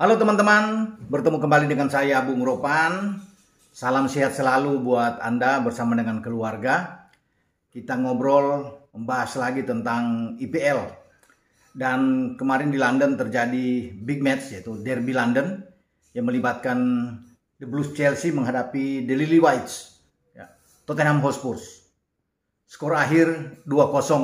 Halo teman-teman, bertemu kembali dengan saya Bung Ropan. Salam sehat selalu buat Anda bersama dengan keluarga. Kita ngobrol membahas lagi tentang IPL. Dan kemarin di London terjadi big match yaitu Derby London yang melibatkan The Blues Chelsea menghadapi The Lily Whites, ya, Tottenham Hotspur. Skor akhir 2-0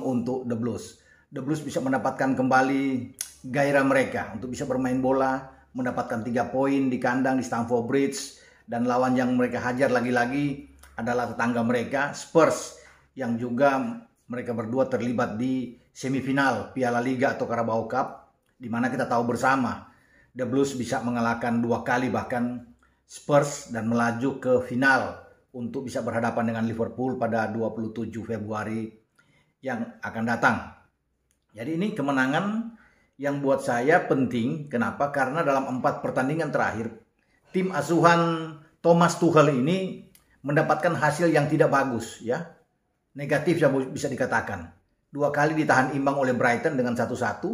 untuk The Blues. The Blues bisa mendapatkan kembali gairah mereka untuk bisa bermain bola, mendapatkan tiga poin di kandang di Stamford Bridge dan lawan yang mereka hajar lagi-lagi adalah tetangga mereka Spurs yang juga mereka berdua terlibat di semifinal Piala Liga atau Carabao Cup di mana kita tahu bersama The Blues bisa mengalahkan dua kali bahkan Spurs dan melaju ke final untuk bisa berhadapan dengan Liverpool pada 27 Februari yang akan datang. Jadi ini kemenangan yang buat saya penting. Kenapa? Karena dalam empat pertandingan terakhir, tim asuhan Thomas Tuchel ini mendapatkan hasil yang tidak bagus ya. Negatif yang bisa dikatakan. Dua kali ditahan imbang oleh Brighton dengan satu-satu.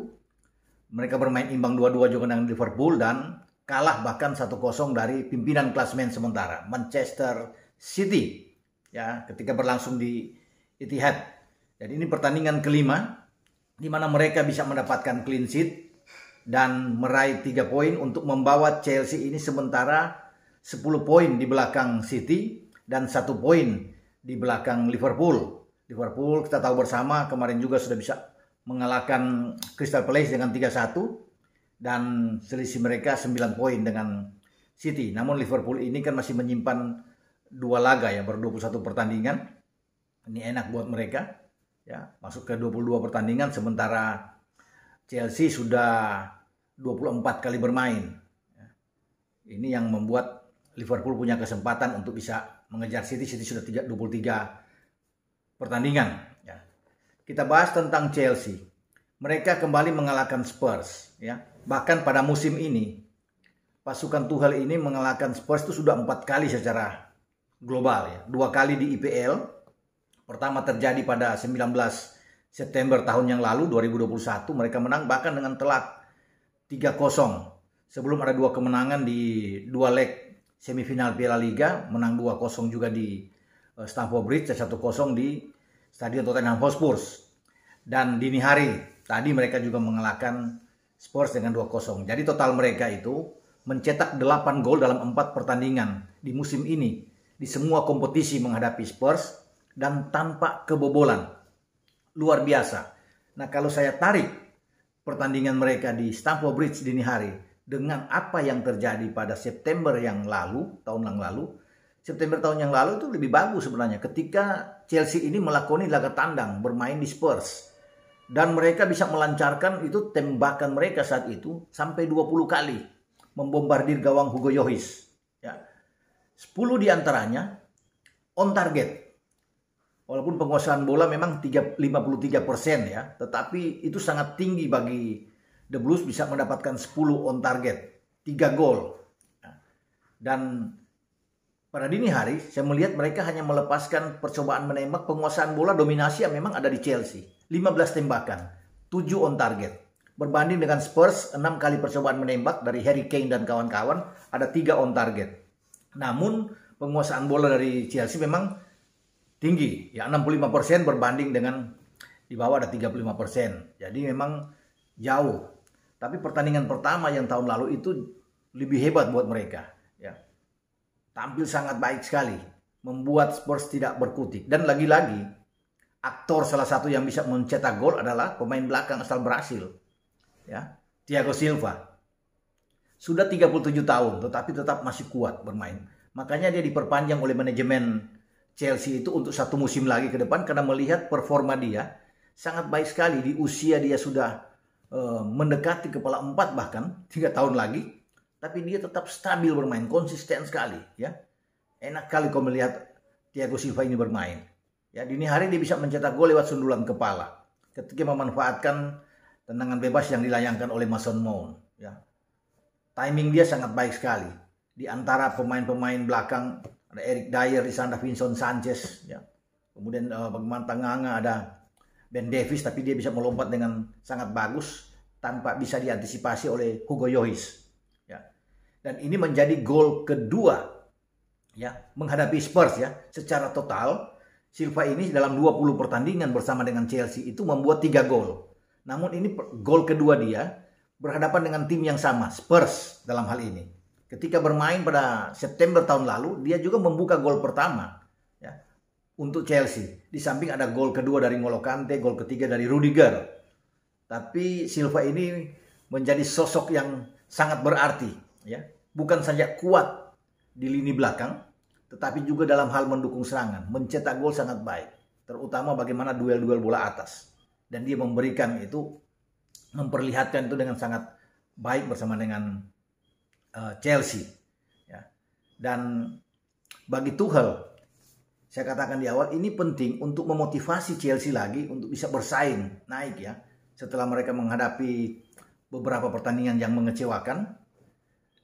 Mereka bermain imbang dua-dua juga dengan Liverpool dan kalah bahkan satu kosong dari pimpinan klasmen sementara Manchester City ya ketika berlangsung di Etihad. Jadi ini pertandingan kelima di mana mereka bisa mendapatkan clean sheet dan meraih 3 poin untuk membawa Chelsea ini sementara 10 poin di belakang City dan satu poin di belakang Liverpool. Liverpool kita tahu bersama kemarin juga sudah bisa mengalahkan Crystal Palace dengan 3-1 dan selisih mereka 9 poin dengan City. Namun Liverpool ini kan masih menyimpan dua laga ya ber 21 pertandingan. Ini enak buat mereka ya masuk ke 22 pertandingan sementara Chelsea sudah 24 kali bermain. Ya. Ini yang membuat Liverpool punya kesempatan untuk bisa mengejar City. City sudah 23 pertandingan. Ya. Kita bahas tentang Chelsea. Mereka kembali mengalahkan Spurs. Ya. Bahkan pada musim ini, pasukan Tuchel ini mengalahkan Spurs itu sudah empat kali secara global. Ya. Dua kali di IPL, pertama terjadi pada 19 September tahun yang lalu 2021 mereka menang bahkan dengan telak 3-0 sebelum ada dua kemenangan di dua leg semifinal Piala Liga menang 2-0 juga di eh, Stamford Bridge dan 1-0 di Stadion Tottenham Hotspur dan dini hari tadi mereka juga mengalahkan Spurs dengan 2-0. Jadi total mereka itu mencetak 8 gol dalam 4 pertandingan di musim ini. Di semua kompetisi menghadapi Spurs, dan tanpa kebobolan. Luar biasa. Nah kalau saya tarik pertandingan mereka di Stamford Bridge dini hari dengan apa yang terjadi pada September yang lalu, tahun yang lalu, September tahun yang lalu itu lebih bagus sebenarnya ketika Chelsea ini melakoni laga tandang bermain di Spurs dan mereka bisa melancarkan itu tembakan mereka saat itu sampai 20 kali membombardir gawang Hugo Yohis, ya. 10 diantaranya on target walaupun penguasaan bola memang 53 persen ya, tetapi itu sangat tinggi bagi The Blues bisa mendapatkan 10 on target, 3 gol. Dan pada dini hari saya melihat mereka hanya melepaskan percobaan menembak penguasaan bola dominasi yang memang ada di Chelsea. 15 tembakan, 7 on target. Berbanding dengan Spurs, 6 kali percobaan menembak dari Harry Kane dan kawan-kawan, ada 3 on target. Namun penguasaan bola dari Chelsea memang tinggi ya 65% persen berbanding dengan di bawah ada 35%. persen Jadi memang jauh. Tapi pertandingan pertama yang tahun lalu itu lebih hebat buat mereka ya. Tampil sangat baik sekali, membuat Spurs tidak berkutik dan lagi-lagi aktor salah satu yang bisa mencetak gol adalah pemain belakang asal Brasil. Ya, Thiago Silva. Sudah 37 tahun tetapi tetap masih kuat bermain. Makanya dia diperpanjang oleh manajemen Chelsea itu untuk satu musim lagi ke depan karena melihat performa dia sangat baik sekali di usia dia sudah uh, mendekati kepala empat bahkan tiga tahun lagi tapi dia tetap stabil bermain konsisten sekali ya enak kali kau melihat Thiago Silva ini bermain ya dini hari dia bisa mencetak gol lewat sundulan kepala ketika memanfaatkan tendangan bebas yang dilayangkan oleh Mason Mount ya timing dia sangat baik sekali di antara pemain-pemain belakang ada Eric Dyer di sana, Sanchez, ya. kemudian uh, bagaimana Tanganga ada Ben Davis, tapi dia bisa melompat dengan sangat bagus tanpa bisa diantisipasi oleh Hugo Yohis, Ya. Dan ini menjadi gol kedua ya menghadapi Spurs ya secara total Silva ini dalam 20 pertandingan bersama dengan Chelsea itu membuat 3 gol. Namun ini gol kedua dia berhadapan dengan tim yang sama, Spurs dalam hal ini. Ketika bermain pada September tahun lalu, dia juga membuka gol pertama ya, untuk Chelsea. Di samping ada gol kedua dari Ngolo Kante, gol ketiga dari Rudiger. Tapi Silva ini menjadi sosok yang sangat berarti. ya Bukan saja kuat di lini belakang, tetapi juga dalam hal mendukung serangan. Mencetak gol sangat baik, terutama bagaimana duel-duel bola atas. Dan dia memberikan itu, memperlihatkan itu dengan sangat baik bersama dengan uh, Chelsea. Ya. Dan bagi Tuchel, saya katakan di awal ini penting untuk memotivasi Chelsea lagi untuk bisa bersaing naik ya setelah mereka menghadapi beberapa pertandingan yang mengecewakan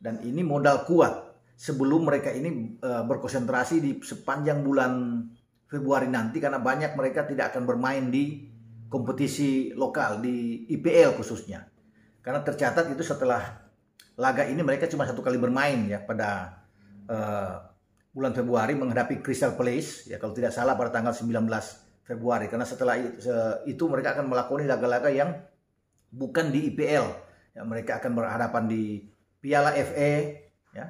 dan ini modal kuat sebelum mereka ini uh, berkonsentrasi di sepanjang bulan Februari nanti karena banyak mereka tidak akan bermain di kompetisi lokal di IPL khususnya karena tercatat itu setelah laga ini mereka cuma satu kali bermain ya pada uh, bulan Februari menghadapi Crystal Palace ya kalau tidak salah pada tanggal 19 Februari karena setelah itu mereka akan melakoni laga-laga yang bukan di IPL ya, mereka akan berhadapan di Piala FA ya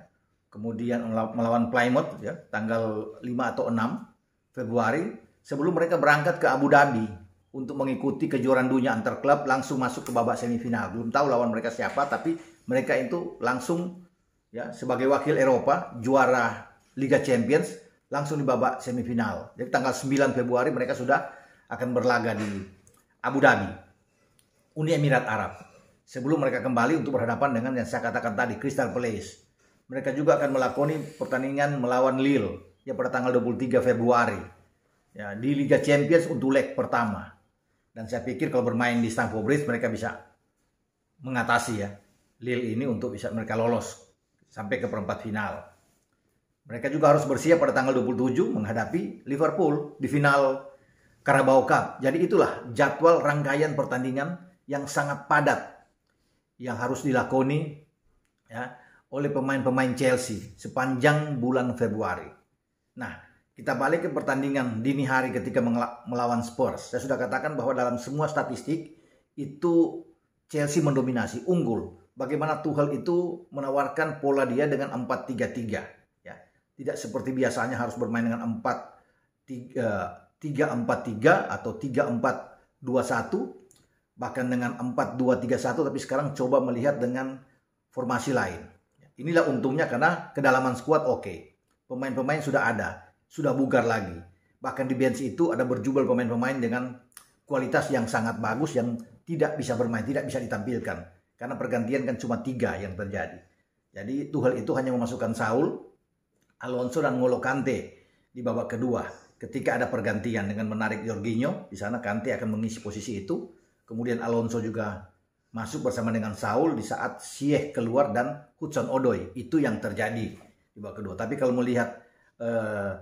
kemudian melawan Plymouth ya tanggal 5 atau 6 Februari sebelum mereka berangkat ke Abu Dhabi untuk mengikuti kejuaraan dunia antar klub langsung masuk ke babak semifinal belum tahu lawan mereka siapa tapi mereka itu langsung ya sebagai wakil Eropa juara Liga Champions langsung di babak semifinal. Jadi tanggal 9 Februari mereka sudah akan berlaga di Abu Dhabi, Uni Emirat Arab. Sebelum mereka kembali untuk berhadapan dengan yang saya katakan tadi, Crystal Palace. Mereka juga akan melakoni pertandingan melawan Lille ya pada tanggal 23 Februari ya, di Liga Champions untuk leg pertama. Dan saya pikir kalau bermain di Stamford Bridge mereka bisa mengatasi ya Lille ini untuk bisa mereka lolos sampai ke perempat final. Mereka juga harus bersiap pada tanggal 27 menghadapi Liverpool di final Carabao Cup. Jadi itulah jadwal rangkaian pertandingan yang sangat padat yang harus dilakoni ya oleh pemain-pemain Chelsea sepanjang bulan Februari. Nah, kita balik ke pertandingan dini hari ketika melawan Spurs. Saya sudah katakan bahwa dalam semua statistik itu Chelsea mendominasi, unggul bagaimana Tuhan itu menawarkan pola dia dengan 4-3-3 ya. Tidak seperti biasanya harus bermain dengan 4 3-4-3 eh, atau 3-4-2-1 bahkan dengan 4-2-3-1 tapi sekarang coba melihat dengan formasi lain. Inilah untungnya karena kedalaman skuad oke. Okay. Pemain-pemain sudah ada, sudah bugar lagi. Bahkan di bench itu ada berjubel pemain-pemain dengan kualitas yang sangat bagus yang tidak bisa bermain, tidak bisa ditampilkan karena pergantian kan cuma tiga yang terjadi. Jadi Tuhal itu hanya memasukkan Saul, Alonso dan Ngolo Kante di babak kedua. Ketika ada pergantian dengan menarik Jorginho, di sana Kante akan mengisi posisi itu. Kemudian Alonso juga masuk bersama dengan Saul di saat Sieh keluar dan Hudson Odoi. Itu yang terjadi di babak kedua. Tapi kalau melihat eh,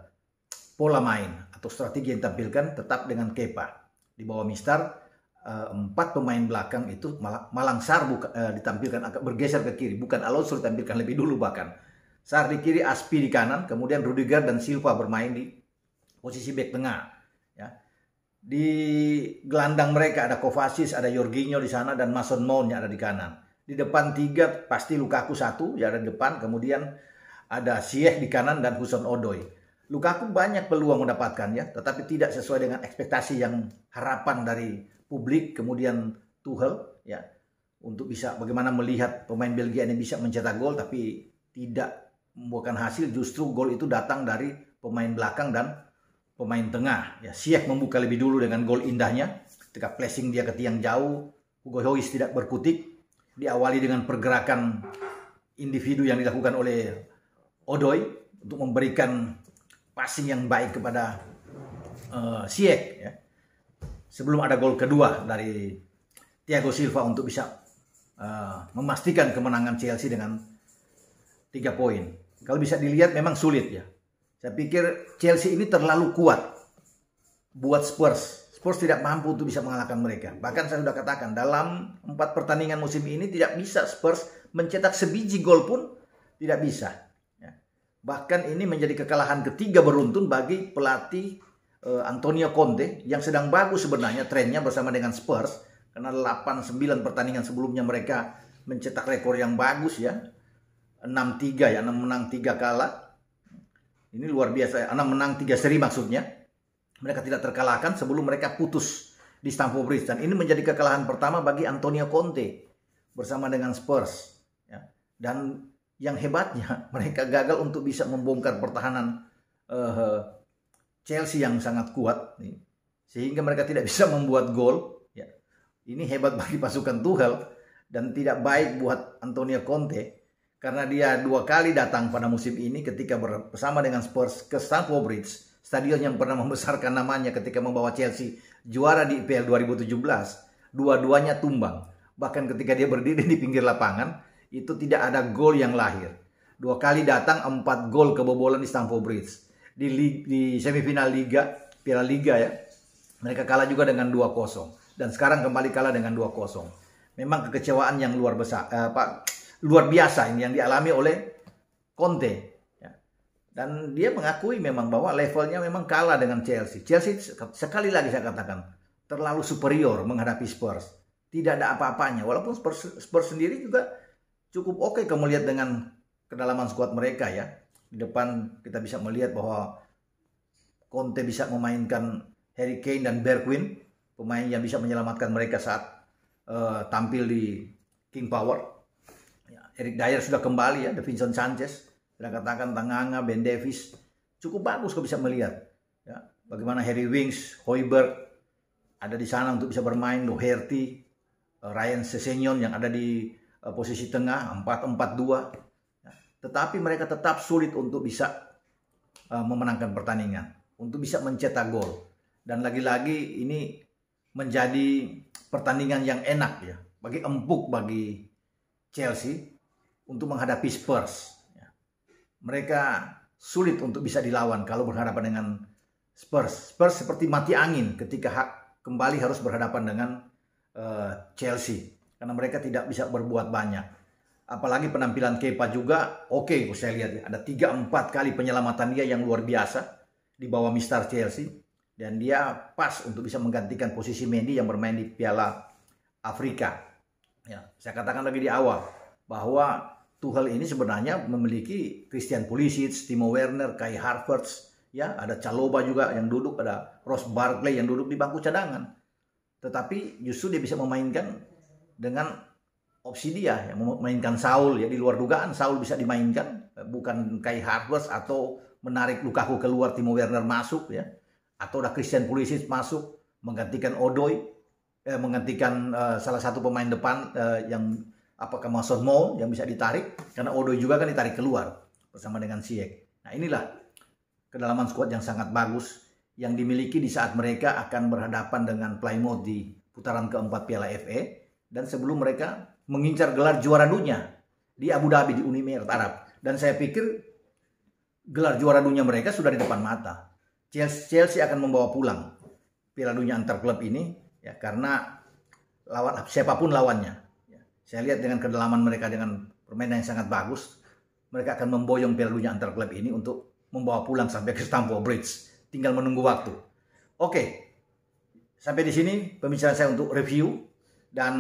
pola main atau strategi yang ditampilkan tetap dengan Kepa. Di bawah Mistar, Eh, empat pemain belakang itu Malang Sar buka, eh, ditampilkan agak bergeser ke kiri, bukan Alonso ditampilkan lebih dulu bahkan. Sar di kiri, Aspi di kanan, kemudian Rudiger dan Silva bermain di posisi back tengah. Ya. Di gelandang mereka ada Kovacic, ada Jorginho di sana dan Mason Mount yang ada di kanan. Di depan tiga pasti Lukaku satu, ya ada di depan, kemudian ada Sieh di kanan dan Hudson Odoi. Lukaku banyak peluang mendapatkan ya, tetapi tidak sesuai dengan ekspektasi yang harapan dari publik kemudian Tuchel ya untuk bisa bagaimana melihat pemain Belgia ini bisa mencetak gol tapi tidak membuahkan hasil justru gol itu datang dari pemain belakang dan pemain tengah ya Siak membuka lebih dulu dengan gol indahnya ketika flashing dia ke tiang jauh Hugo Lloris tidak berkutik diawali dengan pergerakan individu yang dilakukan oleh Odoi untuk memberikan passing yang baik kepada uh, Siak ya sebelum ada gol kedua dari Thiago Silva untuk bisa uh, memastikan kemenangan Chelsea dengan tiga poin. Kalau bisa dilihat memang sulit ya. Saya pikir Chelsea ini terlalu kuat buat Spurs. Spurs tidak mampu untuk bisa mengalahkan mereka. Bahkan saya sudah katakan dalam empat pertandingan musim ini tidak bisa Spurs mencetak sebiji gol pun tidak bisa. Ya. Bahkan ini menjadi kekalahan ketiga beruntun bagi pelatih Eh, Antonio Conte yang sedang bagus sebenarnya trennya bersama dengan Spurs karena 8-9 pertandingan sebelumnya mereka mencetak rekor yang bagus ya 6-3 ya 6 menang 3 kalah ini luar biasa 6 menang 3 seri maksudnya mereka tidak terkalahkan sebelum mereka putus di Stamford Bridge dan ini menjadi kekalahan pertama bagi Antonio Conte bersama dengan Spurs ya. dan yang hebatnya mereka gagal untuk bisa membongkar pertahanan uh, Chelsea yang sangat kuat nih, sehingga mereka tidak bisa membuat gol. Ya. Ini hebat bagi pasukan Tuchel dan tidak baik buat Antonio Conte karena dia dua kali datang pada musim ini ketika bersama dengan Spurs ke Stamford Bridge, stadion yang pernah membesarkan namanya ketika membawa Chelsea juara di IPL 2017, dua-duanya tumbang. Bahkan ketika dia berdiri di pinggir lapangan, itu tidak ada gol yang lahir. Dua kali datang, empat gol kebobolan di Stamford Bridge di, di semifinal Liga Piala Liga ya. Mereka kalah juga dengan 2-0 dan sekarang kembali kalah dengan 2-0. Memang kekecewaan yang luar besar eh, apa luar biasa ini yang dialami oleh Conte ya. dan dia mengakui memang bahwa levelnya memang kalah dengan Chelsea. Chelsea sekali lagi saya katakan terlalu superior menghadapi Spurs. Tidak ada apa-apanya. Walaupun Spurs, Spurs sendiri juga cukup oke okay kamu lihat dengan kedalaman skuad mereka ya di depan kita bisa melihat bahwa Conte bisa memainkan Harry Kane dan Bergwijn, pemain yang bisa menyelamatkan mereka saat uh, tampil di King Power. Ya, Eric Dyer sudah kembali ya, Davinson Sanchez, sudah katakan Tanganga, Ben Davis, cukup bagus kalau bisa melihat. Ya, bagaimana Harry Wings, Hoiberg ada di sana untuk bisa bermain, Doherty, eh, Ryan Sessegnon yang ada di eh, posisi tengah 4-4-2 tetapi mereka tetap sulit untuk bisa uh, memenangkan pertandingan, untuk bisa mencetak gol. Dan lagi-lagi ini menjadi pertandingan yang enak ya, bagi empuk bagi Chelsea untuk menghadapi Spurs. Ya. Mereka sulit untuk bisa dilawan kalau berhadapan dengan Spurs. Spurs seperti mati angin ketika hak kembali harus berhadapan dengan uh, Chelsea karena mereka tidak bisa berbuat banyak apalagi penampilan Kepa juga oke okay, saya lihat ya ada 3 4 kali penyelamatan dia yang luar biasa di bawah Mister Chelsea dan dia pas untuk bisa menggantikan posisi Mendy yang bermain di Piala Afrika. Ya, saya katakan lagi di awal bahwa Tuchel ini sebenarnya memiliki Christian Pulisic, Timo Werner, Kai Havertz, ya, ada Caloba juga yang duduk, ada Ross Barkley yang duduk di bangku cadangan. Tetapi justru dia bisa memainkan dengan opsi dia yang memainkan Saul ya di luar dugaan Saul bisa dimainkan bukan Kai Havertz atau menarik Lukaku keluar Timo Werner masuk ya atau ada Christian Pulisic masuk menggantikan Odoi eh, menggantikan eh, salah satu pemain depan eh, yang apakah Mason Mount yang bisa ditarik karena Odoi juga kan ditarik keluar bersama dengan Siek. Nah inilah kedalaman skuad yang sangat bagus yang dimiliki di saat mereka akan berhadapan dengan Plymouth di putaran keempat Piala FA dan sebelum mereka mengincar gelar juara dunia di Abu Dhabi di Uni Emirat Arab dan saya pikir gelar juara dunia mereka sudah di depan mata. Chelsea, akan membawa pulang Piala Dunia antar klub ini ya karena lawan siapapun lawannya. Ya, saya lihat dengan kedalaman mereka dengan permainan yang sangat bagus, mereka akan memboyong Piala Dunia antar klub ini untuk membawa pulang sampai ke Stamford Bridge. Tinggal menunggu waktu. Oke, sampai di sini pembicaraan saya untuk review dan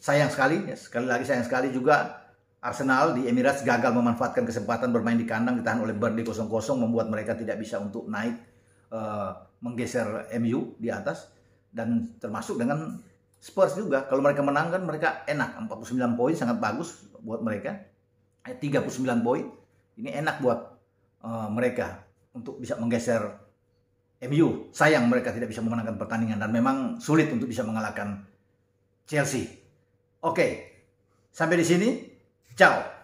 sayang sekali ya, sekali lagi sayang sekali juga Arsenal di Emirates gagal memanfaatkan kesempatan bermain di kandang ditahan oleh Burnley 0-0 membuat mereka tidak bisa untuk naik uh, menggeser MU di atas dan termasuk dengan Spurs juga kalau mereka menang kan mereka enak 49 poin sangat bagus buat mereka eh, 39 poin ini enak buat uh, mereka untuk bisa menggeser MU sayang mereka tidak bisa memenangkan pertandingan dan memang sulit untuk bisa mengalahkan Chelsea. Oke, sampai di sini. Ciao.